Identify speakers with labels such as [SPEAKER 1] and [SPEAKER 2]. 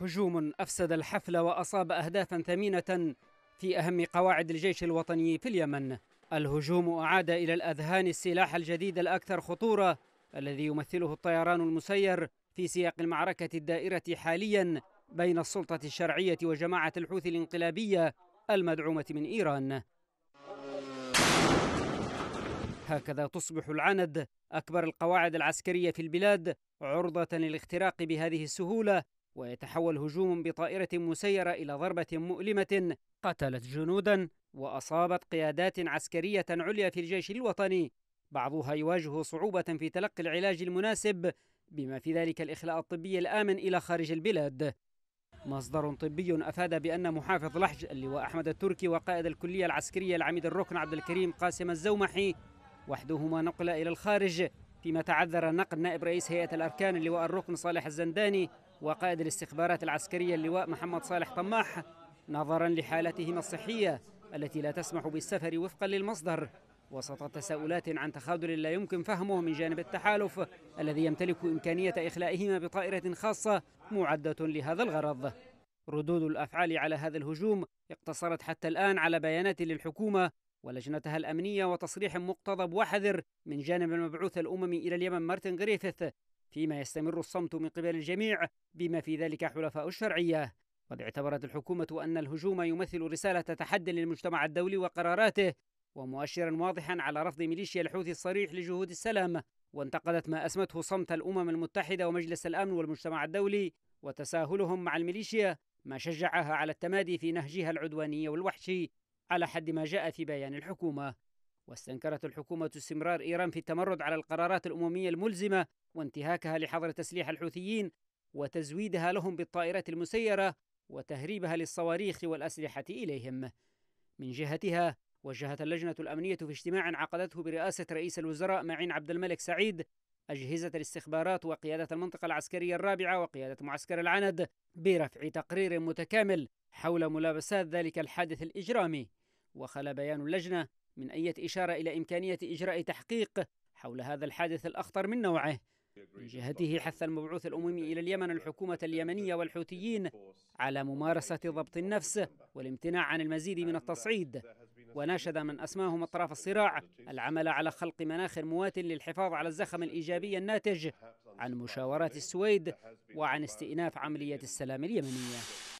[SPEAKER 1] هجوم أفسد الحفل وأصاب أهدافا ثمينة في أهم قواعد الجيش الوطني في اليمن الهجوم أعاد إلى الأذهان السلاح الجديد الأكثر خطورة الذي يمثله الطيران المسير في سياق المعركة الدائرة حاليا بين السلطة الشرعية وجماعة الحوثي الانقلابية المدعومة من إيران هكذا تصبح العند أكبر القواعد العسكرية في البلاد عرضة للاختراق بهذه السهولة ويتحول هجوم بطائرة مسيرة إلى ضربة مؤلمة قتلت جنودا وأصابت قيادات عسكرية عليا في الجيش الوطني بعضها يواجه صعوبة في تلقي العلاج المناسب بما في ذلك الإخلاء الطبي الآمن إلى خارج البلاد مصدر طبي أفاد بأن محافظ لحج اللواء أحمد التركي وقائد الكلية العسكرية العميد الركن عبد الكريم قاسم الزومحي وحدهما نقل إلى الخارج فيما تعذر نقل نائب رئيس هيئة الأركان اللواء الركن صالح الزنداني وقائد الاستخبارات العسكرية اللواء محمد صالح طماح نظرا لحالتهما الصحية التي لا تسمح بالسفر وفقا للمصدر وسط تساؤلات عن تخاذل لا يمكن فهمه من جانب التحالف الذي يمتلك إمكانية إخلائهما بطائرة خاصة معدة لهذا الغرض ردود الأفعال على هذا الهجوم اقتصرت حتى الآن على بيانات للحكومة ولجنتها الأمنية وتصريح مقتضب وحذر من جانب المبعوث الأممي إلى اليمن مارتن غريفيث فيما يستمر الصمت من قبل الجميع بما في ذلك حلفاء الشرعية قد اعتبرت الحكومة أن الهجوم يمثل رسالة تحد للمجتمع الدولي وقراراته ومؤشرا واضحا على رفض ميليشيا الحوثي الصريح لجهود السلام وانتقدت ما أسمته صمت الأمم المتحدة ومجلس الأمن والمجتمع الدولي وتساهلهم مع الميليشيا ما شجعها على التمادي في نهجها العدواني والوحشي على حد ما جاء في بيان الحكومة واستنكرت الحكومة استمرار إيران في التمرد على القرارات الأممية الملزمة وانتهاكها لحظر تسليح الحوثيين وتزويدها لهم بالطائرات المسيرة وتهريبها للصواريخ والأسلحة إليهم من جهتها وجهت اللجنة الأمنية في اجتماع عقدته برئاسة رئيس الوزراء معين عبد الملك سعيد أجهزة الاستخبارات وقيادة المنطقة العسكرية الرابعة وقيادة معسكر العند برفع تقرير متكامل حول ملابسات ذلك الحادث الإجرامي وخلى بيان اللجنة من أية إشارة إلى إمكانية إجراء تحقيق حول هذا الحادث الأخطر من نوعه من جهته حث المبعوث الأممي إلى اليمن الحكومة اليمنية والحوثيين على ممارسة ضبط النفس والامتناع عن المزيد من التصعيد وناشد من أسماهم أطراف الصراع العمل على خلق مناخ موات للحفاظ على الزخم الإيجابي الناتج عن مشاورات السويد وعن استئناف عملية السلام اليمنية